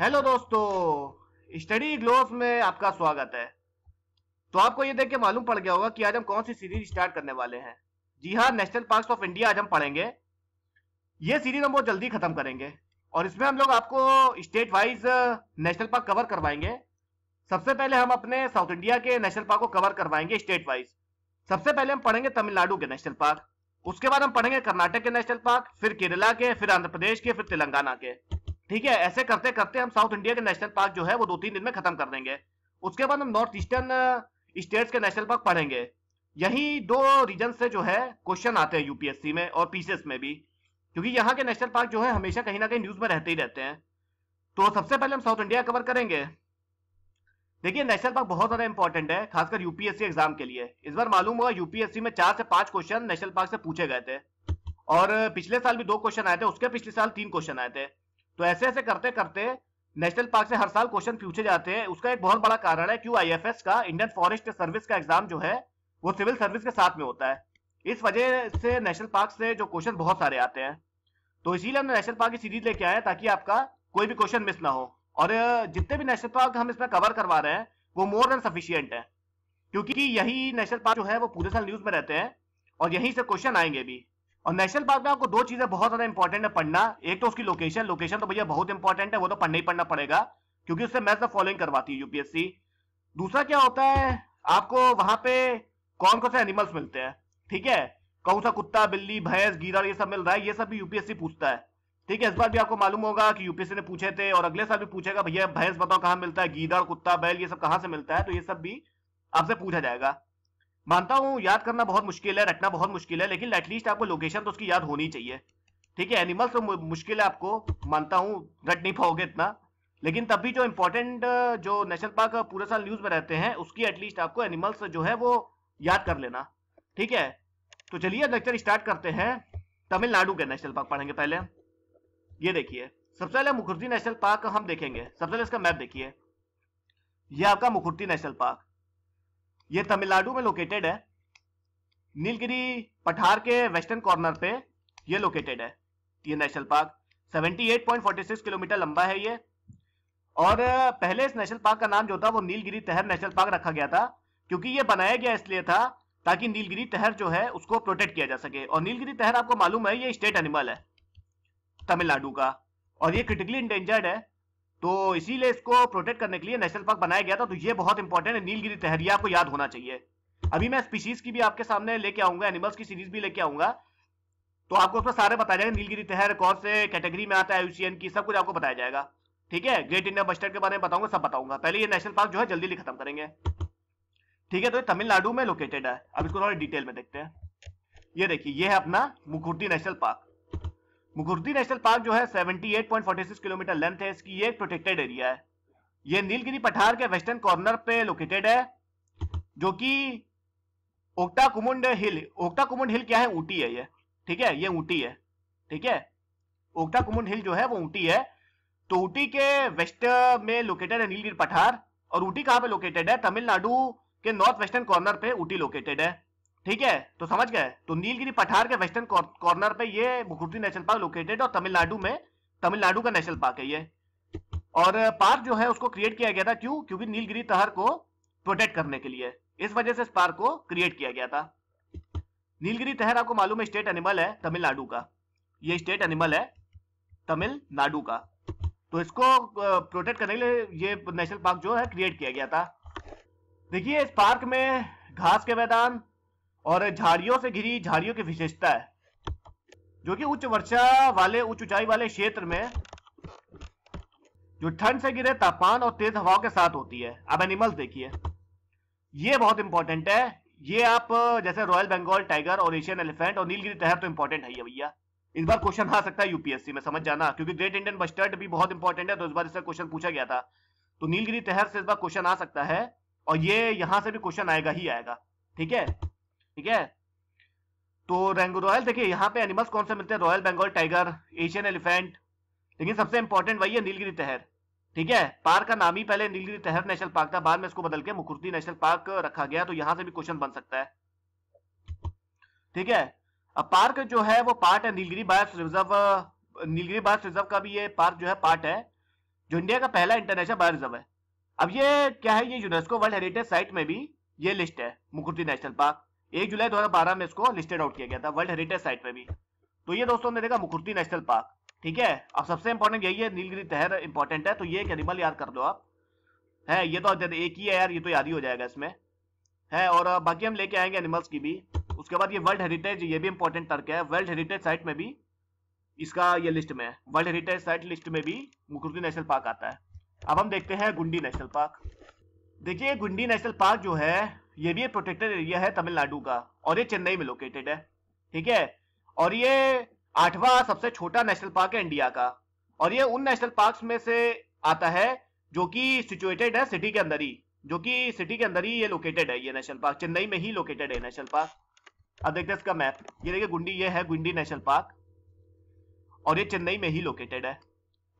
hello दोस्तों study glove में आपका स्वागत है तो आपको ये देख के मालूम पड़ गया होगा कि आज हम कौन सी सीरीज स्टार्ट करने वाले हैं जी हाँ नेशनल पार्क्स ऑफ इंडिया आज हम पढ़ेंगे ये सीरीज हम बहुत जल्दी खत्म करेंगे और इसमें हम लोग आपको state wise national park cover करवाएंगे सबसे पहले हम अपने साउथ इंडिया के नेशनल पार्क को कवर करवाएंगे स्टेट वाइज सबसे पहले हम पढ़ेंगे तमिलनाडु के नेशनल पार्क उसके बाद हम पढ़ेंगे कर्नाटक के नेशनल पार्क फिर केरला के फिर आंध्र प्रदेश के फिर तेलंगाना के ठीक है ऐसे करते करते हम साउथ इंडिया के नेशनल पार्क जो है वो दो तीन दिन में खत्म कर देंगे उसके बाद हम नॉर्थ ईस्टर्न स्टेट्स के नेशनल पार्क पढ़ेंगे यही दो रीजन से जो है क्वेश्चन आते हैं यूपीएससी में और पीसीएस में भी क्योंकि यहाँ के नेशनल पार्क जो है हमेशा कहीं ना कहीं न्यूज में रहते ही रहते हैं तो सबसे पहले हम साउथ इंडिया कवर करेंगे देखिए नेशनल पार्क बहुत ज्यादा इंपॉर्टेंट है खासकर यूपीएससी एग्जाम के लिए इस बार मालूम हुआ यूपीएससी में चार से पांच क्वेश्चन नेशनल पार्क से पूछे गए थे और पिछले साल भी दो क्वेश्चन आए थे उसके पिछले साल तीन क्वेश्चन आए थे तो ऐसे ऐसे करते करते नेशनल पार्क से हर साल क्वेश्चन पूछे जाते हैं उसका एक बहुत बड़ा कारण है क्यों आई का इंडियन फॉरेस्ट सर्विस का एग्जाम जो है वो सिविल सर्विस के साथ में होता है इस वजह से नेशनल पार्क से जो क्वेश्चन बहुत सारे आते हैं तो इसीलिए हमने नेशनल पार्क की सीरीज लेके आए ताकि आपका कोई भी क्वेश्चन मिस ना हो और जितने भी नेशनल पार्क हम इसमें कवर करवा रहे हैं वो मोर देन सफिशियंट है क्योंकि यही नेशनल पार्क जो है वो पूरे साल न्यूज में रहते हैं और यहीं से क्वेश्चन आएंगे भी और नेशनल पार्क में आपको दो चीजें बहुत ज्यादा इंपॉर्टेंट है पढ़ना एक तो उसकी लोकेशन लोकेशन तो भैया बहुत इंपॉर्टेंट है वो तो पढ़ना ही पढ़ना पड़ेगा क्योंकि उससे मैथ द फॉलोइंग करवाती है यूपीएससी दूसरा क्या होता है आपको वहां पे कौन कौन से एनिमल्स मिलते हैं ठीक है कौन सा कुत्ता बिल्ली भैंस गीरा ये सब मिल रहा है ये सब भी यूपीएससी पूछता है ठीक है इस बार भी आपको मालूम होगा कि यूपीएससी ने पूछे थे और अगले साल भी पूछेगा भैया भैंस बताओ कहाँ मिलता है गीदड़ कुत्ता बैल ये सब कहाँ से मिलता है तो ये सब भी आपसे पूछा जाएगा मानता हूं याद करना बहुत मुश्किल है रटना बहुत मुश्किल है लेकिन एटलीस्ट आपको लोकेशन तो उसकी याद होनी चाहिए ठीक है एनिमल्स तो मुश्किल है आपको मानता हूँ रट नहीं पाओगे इतना लेकिन तब भी जो इम्पोर्टेंट जो नेशनल पार्क पूरे साल न्यूज में रहते हैं उसकी एटलीस्ट आपको एनिमल्स जो है वो याद कर लेना ठीक है तो चलिए लेक्चर स्टार्ट करते हैं तमिलनाडु के नेशनल पार्क पढ़ेंगे पहले ये देखिए सबसे पहले मुखर्जी नेशनल पार्क हम देखेंगे सबसे पहले इसका मैप देखिए यह आपका मुखर्जी नेशनल पार्क ये तमिलनाडु में लोकेटेड है नीलगिरी पठार के वेस्टर्न कॉर्नर पे ये लोकेटेड है ये नेशनल पार्क 78.46 किलोमीटर लंबा है ये और पहले इस नेशनल पार्क का नाम जो था वो नीलगिरी तहर नेशनल पार्क रखा गया था क्योंकि ये बनाया गया इसलिए था ताकि नीलगिरी तहर जो है उसको प्रोटेक्ट किया जा सके और नीलगिरी तहर आपको मालूम है ये स्टेट एनिमल है तमिलनाडु का और ये क्रिटिकली इंडेंजर्ड है तो इसीलिए इसको प्रोटेक्ट करने के लिए नेशनल पार्क बनाया गया था तो ये बहुत इंपॉर्टेंट है नीलगिरी तहरिया आपको याद होना चाहिए अभी मैं स्पीशीज की भी आपके सामने लेके आऊंगा एनिमल्स की सीरीज भी लेके आऊंगा तो आपको उसमें सारे बताया जाएगा नीलगिरी तहर कौन से कैटेगरी में आता है यूसीएन की सब कुछ आपको बताया जाएगा ठीक है ग्रेट इंडिया बस्टर्ड के बारे में बताऊंगा सब बताऊंगा पहले ये नेशनल पार्क जो है जल्दी खत्म करेंगे ठीक है तो ये तमिलनाडु में लोकेटेड है अब इसको थोड़ा डिटेल में देखते हैं ये देखिए ये है अपना Mukurti national park Mukurti national park जो है 78.46 किलोमीटर लेंथ है इसकी ये प्रोटेक्टेड एरिया है ये नीलगिरी पठार के वेस्टर्न कॉर्नर पे लोकेटेड है जो कि ओक्टा कुमुंड हिल ओक्टा कुमुंड हिल क्या है ऊटी है ये ठीक है ये ऊटी है ठीक है ओक्टा कुमुंड हिल जो है वो ऊटी है तो ऊटी के वेस्ट में लोकेटेड है नीलगिरी पठार और ऊटी कहाँ पे लोकेटेड है तमिलनाडु के नॉर्थ वेस्टर्न कॉर्नर पे ऊटी लोकेटेड है ठीक है तो समझ गए तो नीलगिरी पठार के वेस्टर्न कॉर्नर पे ये मुकुटी नेशनल पार्क लोकेटेड और तमिलनाडु में तमिलनाडु का नेशनल पार्क है ये और पार्क जो है उसको क्रिएट किया गया था क्यों क्योंकि नीलगिरी तहर को प्रोटेक्ट करने के लिए इस वजह से इस पार्क को क्रिएट किया गया था नीलगिरी तहर आपको मालूम है स्टेट एनिमल है तमिलनाडु का ये स्टेट एनिमल है तमिलनाडु का तो इसको प्रोटेक्ट करने के लिए ये नेशनल पार्क जो है क्रिएट किया गया था देखिए इस पार्क में घास के मैदान और झाड़ियों से घिरी झाड़ियों की विशेषता है जो कि उच्च वर्षा वाले उच्च ऊंचाई वाले क्षेत्र में जो ठंड से गिरे तापमान और तेज हवाओं के साथ होती है अब एनिमल्स देखिए ये बहुत इंपॉर्टेंट है ये आप जैसे रॉयल बंगाल टाइगर और एशियन एलिफेंट और नीलगिरी तहर तो इंपॉर्टेंट है भैया इस बार क्वेश्चन आ सकता है यूपीएससी में समझ जाना क्योंकि ग्रेट इंडियन बस्टर्ड भी बहुत इंपॉर्टेंट है तो इस बार इससे क्वेश्चन पूछा गया था तो नीलगिरी तहर से इस बार क्वेश्चन आ सकता है और ये यहां से भी क्वेश्चन आएगा ही आएगा ठीक है ठीक है तो रेंगो रॉयल देखिए यहाँ पे एनिमल्स कौन से मिलते हैं royal Bengal tiger Asian elephant लेकिन सबसे इंपॉर्टेंट वही है नीलगिरी तहर ठीक है पार्क का नाम ही पहले नीलगिरी तहर नेशनल पार्क था बाद में इसको बदल के मुकुर्ती नेशनल पार्क रखा गया तो यहां से भी क्वेश्चन बन सकता है ठीक है अब पार्क जो है वो पार्ट है Nilgiri biosphere reserve Nilgiri biosphere reserve का भी ये पार्क जो है पार्ट है जो इंडिया का पहला इंटरनेशनल बायो रिजर्व है अब ये क्या है ये यूनेस्को वर्ल्ड हेरिटेज साइट में भी ये लिस्ट है मुकुर्ती नेशनल पार्क एक जुलाई 2012 में इसको लिस्टेड आउट किया गया था वर्ल्ड हेरिटेज साइट पे भी तो ये दोस्तों ने देखा मुखुर्ती नेशनल पार्क ठीक है अब सबसे इंपॉर्टेंट यही है नीलगिरी तहर इंपॉर्टेंट है तो ये एक एनिमल याद कर लो आप है ये तो एक ही है यार ये तो याद ही हो जाएगा इसमें है और बाकी हम लेके आएंगे एनिमल्स की भी उसके बाद ये वर्ल्ड हेरिटेज ये भी इंपॉर्टेंट तर्क है वर्ल्ड हेरिटेज साइट में भी इसका ये लिस्ट में वर्ल्ड हेरिटेज साइट लिस्ट में भी मुखुर्ती नेशनल पार्क आता है अब हम देखते हैं गुंडी नेशनल पार्क देखिए गुंडी नेशनल पार्क जो है ये भी प्रोटेक्टेड एरिया है तमिलनाडु का और ये चेन्नई में लोकेटेड है ठीक है और ये आठवां सबसे छोटा नेशनल पार्क है इंडिया का और ये उन नेशनल पार्क में से आता है जो कि सिचुएटेड है सिटी के अंदर ही जो कि सिटी के अंदर ही ये लोकेटेड है ये नेशनल पार्क चेन्नई में ही लोकेटेड है नेशनल पार्क अब देखते हैं इसका मैप ये देखिए गुंडी ये है गुंडी नेशनल पार्क और ये चेन्नई में ही लोकेटेड है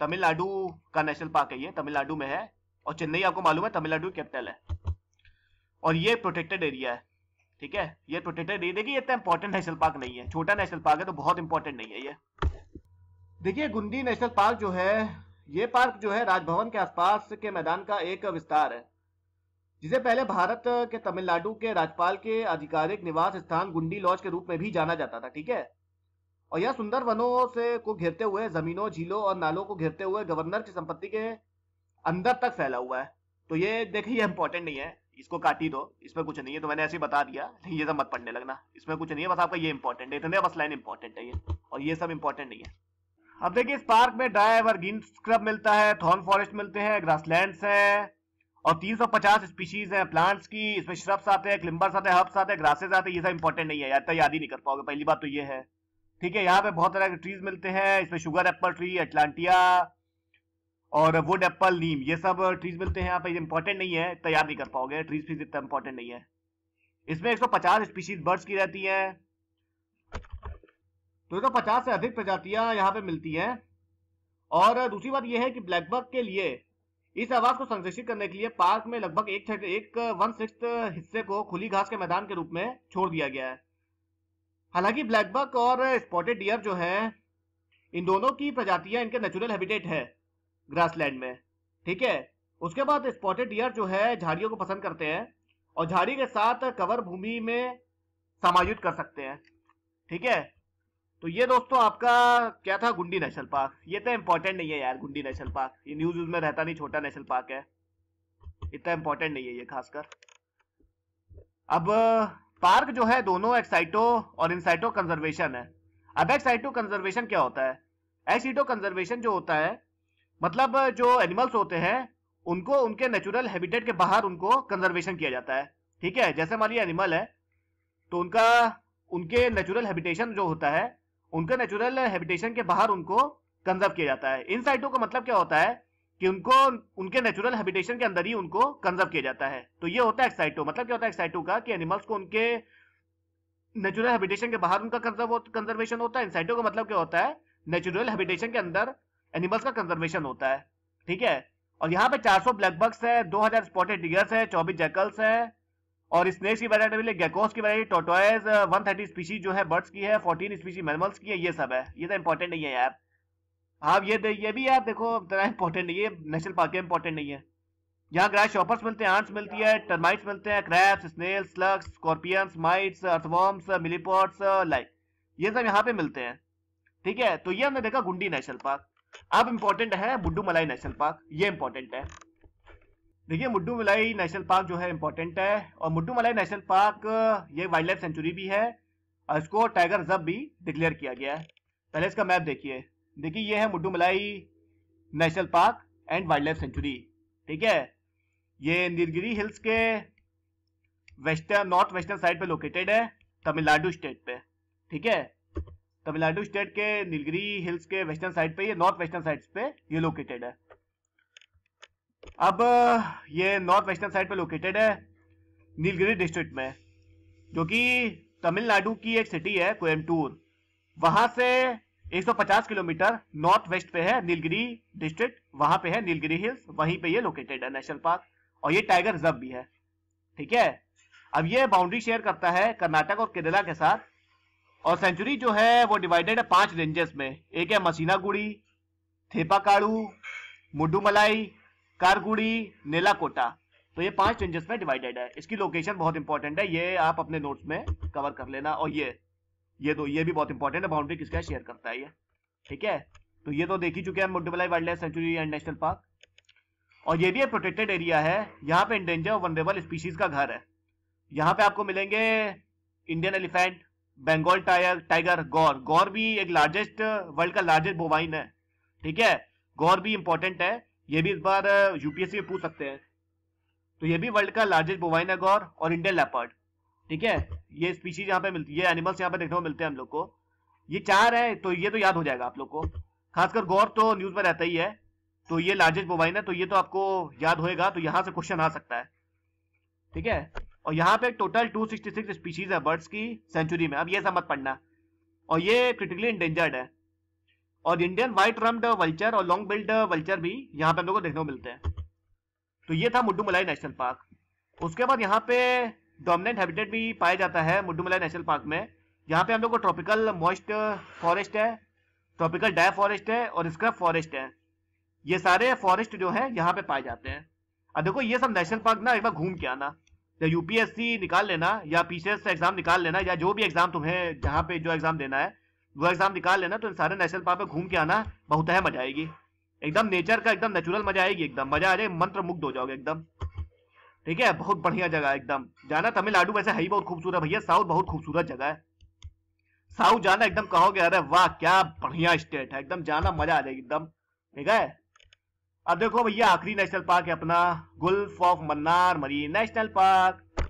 तमिलनाडु का नेशनल पार्क है ये तमिलनाडु में है और चेन्नई आपको मालूम है तमिलनाडु कैपिटल है और ये प्रोटेक्टेड एरिया है ठीक है ये प्रोटेक्टेड एरिया देखिए इतना इंपॉर्टेंट नेशनल पार्क नहीं है छोटा नेशनल पार्क है तो बहुत इंपॉर्टेंट नहीं है ये देखिए गुंडी नेशनल पार्क जो है ये पार्क जो है राजभवन के आसपास के मैदान का एक विस्तार है जिसे पहले भारत के तमिलनाडु के राज्यपाल के आधिकारिक निवास स्थान गुंडी लॉज के रूप में भी जाना जाता था ठीक है और यह सुंदर वनों से को घेरते हुए जमीनों झीलों और नालों को घेरते हुए गवर्नर की संपत्ति के अंदर तक फैला हुआ है तो ये देखिए इंपॉर्टेंट नहीं है इसको काटी दो इसमें कुछ नहीं है तो मैंने ऐसे ही बता दिया नहीं ये सब मत पढ़ने लगना इसमें कुछ नहीं है बस आपका ये इंपॉर्टेंट है इतने बस लाइन इंपॉर्टेंट है ये और ये सब इंपॉर्टेंट नहीं है अब देखिए इस पार्क में गिन स्क्रब मिलता है थॉर्न फॉरेस्ट मिलते हैं ग्रासलैंड्स हैं और 350 स्पीशीज हैं प्लांट्स की इसमें श्रब्स आते हैं क्लिम्बर्स आते हैं हब्स आते हैं ग्रासेस आते हैं ये सब इंपॉर्टेंट नहीं है यार तो याद ही नहीं कर पाओगे पहली बात तो ये है ठीक है यहाँ पे बहुत तरह के ट्रीज मिलते हैं इसमें शुगर एप्पल ट्री एटलांटिया और वुड एप्पल नीम ये सब ट्रीज मिलते हैं यहाँ पे इंपॉर्टेंट नहीं है तैयार नहीं कर पाओगे ट्रीज फीस इतना इंपॉर्टेंट नहीं है इसमें 150 स्पीशीज बर्ड्स की रहती है तो, तो 50 से अधिक प्रजातियां यहाँ पे मिलती हैं और दूसरी बात यह है कि ब्लैकबक के लिए इस आवाज को संरक्षित करने के लिए पार्क में लगभग एक एक वन सिक्स हिस्से को खुली घास के मैदान के रूप में छोड़ दिया गया है हालांकि ब्लैकबक और स्पॉटेड डियर जो है इन दोनों की प्रजातियां इनके नेचुरल हैबिटेट है ग्रासलैंड में ठीक है उसके बाद स्पॉटेड डियर जो है झाड़ियों को पसंद करते हैं और झाड़ी के साथ कवर भूमि में समायोजित कर सकते हैं ठीक है तो ये दोस्तों आपका क्या था गुंडी नेशनल पार्क ये तो इंपॉर्टेंट नहीं है यार गुंडी नेशनल पार्क ये न्यूज में रहता नहीं छोटा नेशनल पार्क है इतना इंपॉर्टेंट नहीं है ये खासकर अब पार्क जो है दोनों एक्साइटो और इनसाइटो कंजर्वेशन है अब एक्साइटो कंजर्वेशन क्या होता है एक्सीटो कंजर्वेशन जो होता है मतलब जो एनिमल्स होते हैं उनको उनके नेचुरल हैबिटेट के बाहर उनको कंजर्वेशन किया जाता है ठीक है जैसे हमारी एनिमल है तो उनका उनके नेचुरल हैबिटेशन जो होता है उनके नेचुरल हैबिटेशन के बाहर उनको कंजर्व किया जाता है इन साइटों का मतलब क्या होता है कि उनको उनके नेचुरल हैबिटेशन के अंदर ही उनको कंजर्व किया जाता है तो ये होता है एक्साइटो मतलब क्या होता है एक्साइटो का कि एनिमल्स को उनके नेचुरल हैबिटेशन के बाहर उनका कंजर्वेशन होता है इन साइटों का मतलब क्या होता है नेचुरल हैबिटेशन के अंदर एनिमल्स का कंजर्वेशन होता है ठीक है और यहाँ पे 400 सौ ब्लैक बक्स है 2000 स्पॉटेड डिगर्स है चौबीस जैकल्स है और स्नेक्स की वैरायटी मिले गैकोस की वैरायटी टोटोइज 130 स्पीशीज जो है बर्ड्स की है 14 स्पीशीज मैनमल्स की है ये सब है ये तो इंपॉर्टेंट नहीं है यार हाँ ये ये भी यार देखो इतना इंपॉर्टेंट नहीं है नेशनल पार्क इंपॉर्टेंट नहीं है यहाँ ग्रास शॉपर्स मिलते हैं आंट्स मिलती है टर्माइट्स मिलते हैं crabs snails slugs scorpions mites earthworms millipedes like ये सब यहाँ पे मिलते हैं ठीक है तो ये हमने देखा गुंडी नेशनल पार्क अब इंपॉर्टेंट है बुड्डू मलाई नेशनल पार्क ये इंपॉर्टेंट है देखिए मुड्डू मलाई नेशनल पार्क जो है इंपॉर्टेंट है और मुड्डू मलाई नेशनल पार्क ये वाइल्ड लाइफ सेंचुरी भी है और इसको टाइगर रिजर्व भी डिक्लेयर किया गया है पहले इसका मैप देखिए देखिए ये है Mudumalai national park and wildlife sanctuary ठीक है ये नीलगिरी हिल्स के वेस्टर्न नॉर्थ वेस्टर्न साइड पर लोकेटेड है तमिलनाडु स्टेट पे ठीक है तमिलनाडु स्टेट के नीलगिरी हिल्स के वेस्टर्न साइड पे ये नॉर्थ वेस्टर्न साइड पे ये लोकेटेड है अब ये नॉर्थ वेस्टर्न साइड पे लोकेटेड है नीलगिरी डिस्ट्रिक्ट में जो कि तमिलनाडु की एक सिटी है कोयमटूर वहां से 150 किलोमीटर नॉर्थ वेस्ट पे है नीलगिरी डिस्ट्रिक्ट वहां पे है नीलगिरी हिल्स वहीं पे ये लोकेटेड है नेशनल पार्क और ये टाइगर रिजर्व भी है ठीक है अब ये बाउंड्री शेयर करता है कर्नाटक और केरला के साथ और सेंचुरी जो है वो डिवाइडेड है पांच रेंजेस में एक है मसीना मसीनागुड़ी थेपाकाड़ू मुडुमलाई कारगुड़ी नेलाकोटा तो ये पांच रेंजेस में डिवाइडेड है इसकी लोकेशन बहुत इंपॉर्टेंट है ये आप अपने नोट्स में कवर कर लेना और ये ये तो ये भी बहुत इंपॉर्टेंट है बाउंड्री किसका शेयर करता है ये ठीक है तो ये तो देख ही चुके हैं Mudumalai wildlife sanctuary and national park और ये भी एक प्रोटेक्टेड एरिया है यहाँ पे इंडेंजर वनरेबल स्पीशीज का घर है यहाँ पे आपको मिलेंगे Indian elephant Bengal tiger tiger gaur gaur भी एक लार्जेस्ट वर्ल्ड uh, का लार्जेस्ट बोवाइन है ठीक है गौर भी इंपॉर्टेंट है ये भी इस बार यूपीएससी uh, में पूछ सकते हैं तो ये भी वर्ल्ड का लार्जेस्ट बोवाइन है गौर और इंडियन लेपर्ड ठीक है ये स्पीशीज यहाँ पे मिलती है एनिमल्स यहाँ पे देखने को मिलते हैं हम लोग को ये चार है तो ये तो याद हो जाएगा आप लोग को खासकर गौर तो न्यूज में रहता ही है तो ये लार्जेस्ट बोवाइन है तो ये तो आपको याद होएगा तो यहाँ से क्वेश्चन आ सकता है ठीक है और यहाँ पे टोटल 266 स्पीशीज है बर्ड्स की सेंचुरी में अब ये सब मत पढ़ना और ये क्रिटिकली इंडेंजर्ड है और इंडियन व्हाइट रम्ड वल्चर और लॉन्ग बिल्ड वल्चर भी यहाँ पे हम लोग को देखने को मिलते हैं तो ये था मलाई नेशनल पार्क उसके बाद यहाँ पे डोमिनेंट हैबिटेट भी पाया जाता है मलाई नेशनल पार्क में यहाँ पे हम लोग को ट्रॉपिकल मॉइस्ट फॉरेस्ट है ट्रॉपिकल डाय फॉरेस्ट है और स्क्रब फॉरेस्ट है ये सारे फॉरेस्ट जो है यहाँ पे पाए जाते हैं अब देखो ये सब नेशनल पार्क ना एक बार घूम के आना या यूपीएससी निकाल लेना या पीसीएस एग्जाम निकाल लेना या जो भी एग्जाम तुम्हें जहाँ पे जो एग्जाम देना है वो एग्जाम निकाल लेना तो सारे नेशनल पार्क में घूम के आना बहुत है मजा आएगी एकदम नेचर का एकदम नेचुरल मजा आएगी एकदम मजा आ जाए मंत्र मुग्ध हो जाओगे एकदम ठीक है बहुत बढ़िया जगह है एकदम जाना तमिलनाडु वैसे है ही बहुत खूबसूरत भैया साउथ बहुत खूबसूरत जगह है साउथ जाना एकदम कहोगे अरे वाह क्या बढ़िया स्टेट है एकदम जाना मजा आ जाएगी एकदम ठीक है अब देखो भैया आखिरी नेशनल पार्क है अपना gulf of Mannar marine national park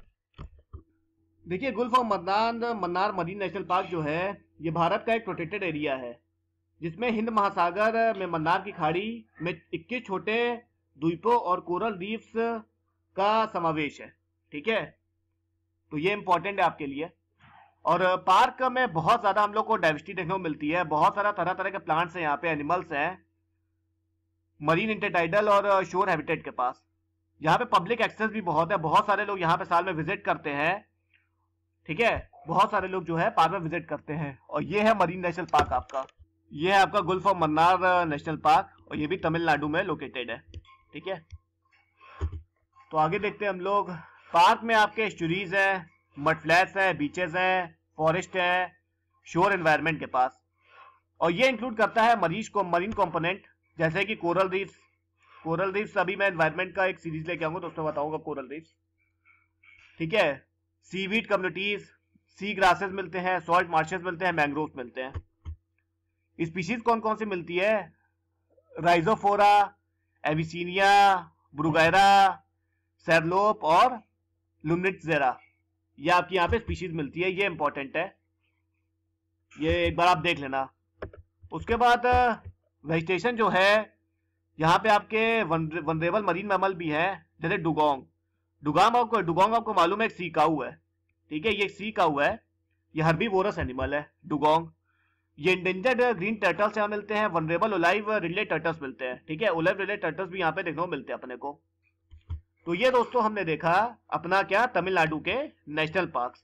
देखिए gulf of Mannar Mannar marine national park जो है ये भारत का एक प्रोटेक्टेड एरिया है जिसमें हिंद महासागर में मन्नार की खाड़ी में 21 छोटे द्वीपों और कोरल रीफ्स का समावेश है ठीक है तो ये इंपॉर्टेंट है आपके लिए और पार्क में बहुत ज्यादा हम लोग को डाइवर्सिटी देखने को मिलती है बहुत सारा तरह तरह के प्लांट्स हैं यहाँ पे एनिमल्स हैं मरीन इंटरटाइडल और शोर uh, हैबिटेट के पास यहाँ पे पब्लिक एक्सेस भी बहुत है बहुत सारे लोग यहाँ पे साल में विजिट करते हैं ठीक है बहुत सारे लोग जो है पार्क में विजिट करते हैं और ये है मरीन नेशनल पार्क आपका ये है आपका gulf of Mannar national park और ये भी तमिलनाडु में लोकेटेड है ठीक है तो आगे देखते हैं हम लोग पार्क में आपके स्टूरीज है मड फ्लैट्स है बीचेस है फॉरेस्ट है शोर एनवायरमेंट के पास और ये इंक्लूड करता है मरीज को मरीन कॉम्पोनेंट जैसे कि कोरल रीफ्स कोरल रीफ्स अभी मैं एनवायरमेंट का एक सीरीज लेके आऊंगा तो उसमें बताऊंगा कोरल रीफ्स ठीक है सीवीड कम्युनिटीज सी ग्रासेस मिलते हैं सॉल्ट मार्शेस मिलते हैं मैंग्रोव मिलते हैं स्पीशीज कौन कौन सी मिलती है राइजोफोरा एविसिनिया ब्रुगैरा सेरलोप और लुमनिट जेरा ये आपकी यहाँ पे स्पीशीज मिलती है ये इंपॉर्टेंट है ये एक बार आप देख लेना उसके बाद वेजिटेशन जो है यहाँ पे आपके वनरेबल मरीन मैमल भी है जैसे डुगोंग डुगोंग आपको डुगोंग आपको मालूम है सी काऊ है ठीक है ये सी काऊ है ये हरबी बोरस एनिमल है डुगोंग ये इंडेंजर्ड ग्रीन टर्टल्स यहाँ मिलते हैं वनरेबल ओलाइव रिले टर्टल्स मिलते हैं ठीक है ओलाइव रिले टर्टल्स भी यहाँ पे देखने को मिलते हैं अपने को तो ये दोस्तों हमने देखा अपना क्या तमिलनाडु के नेशनल पार्क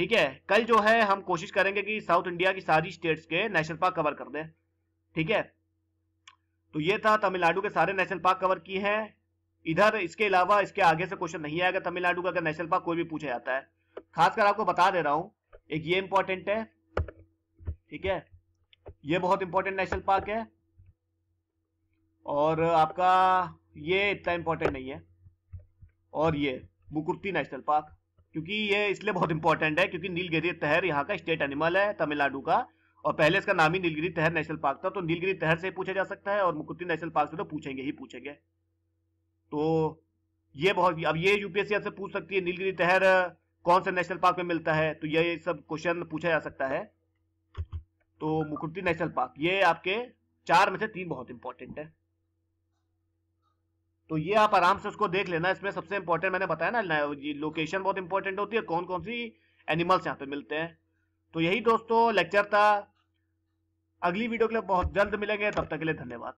ठीक है कल जो है हम कोशिश करेंगे कि साउथ इंडिया की सारी स्टेट्स के नेशनल पार्क कवर कर दें ठीक है तो ये था तमिलनाडु के सारे नेशनल पार्क कवर किए हैं इधर इसके अलावा इसके आगे से क्वेश्चन नहीं आएगा तमिलनाडु का अगर नेशनल पार्क कोई भी पूछा जाता है खासकर आपको बता दे रहा हूं एक ये इंपॉर्टेंट है ठीक है ये बहुत इंपॉर्टेंट नेशनल पार्क है और आपका ये इतना इंपॉर्टेंट नहीं है और ये मुकुर्ती नेशनल पार्क क्योंकि ये इसलिए बहुत इंपॉर्टेंट है क्योंकि नीलगिरी तहर यहाँ का स्टेट एनिमल है तमिलनाडु का और पहले इसका नाम ही नीलगिरी तहर नेशनल पार्क था तो नीलगिरी तहर से पूछा जा सकता है और मुकुटी नेशनल पार्क से तो पूछेंगे ही पूछेंगे तो ये बहुत अब ये यूपीएससी आपसे पूछ सकती है नीलगिरी तहर कौन से नेशनल पार्क में मिलता है तो ये सब क्वेश्चन पूछा जा सकता है तो मुकुटी नेशनल पार्क ये आपके चार में से तीन बहुत इंपॉर्टेंट है तो ये आप आराम से उसको देख लेना इसमें सबसे इंपॉर्टेंट मैंने बताया ना लोकेशन बहुत इंपॉर्टेंट होती है कौन कौन सी एनिमल्स यहाँ पे मिलते हैं तो यही दोस्तों लेक्चर था अगली वीडियो के लिए बहुत जल्द मिलेंगे तब तक के लिए धन्यवाद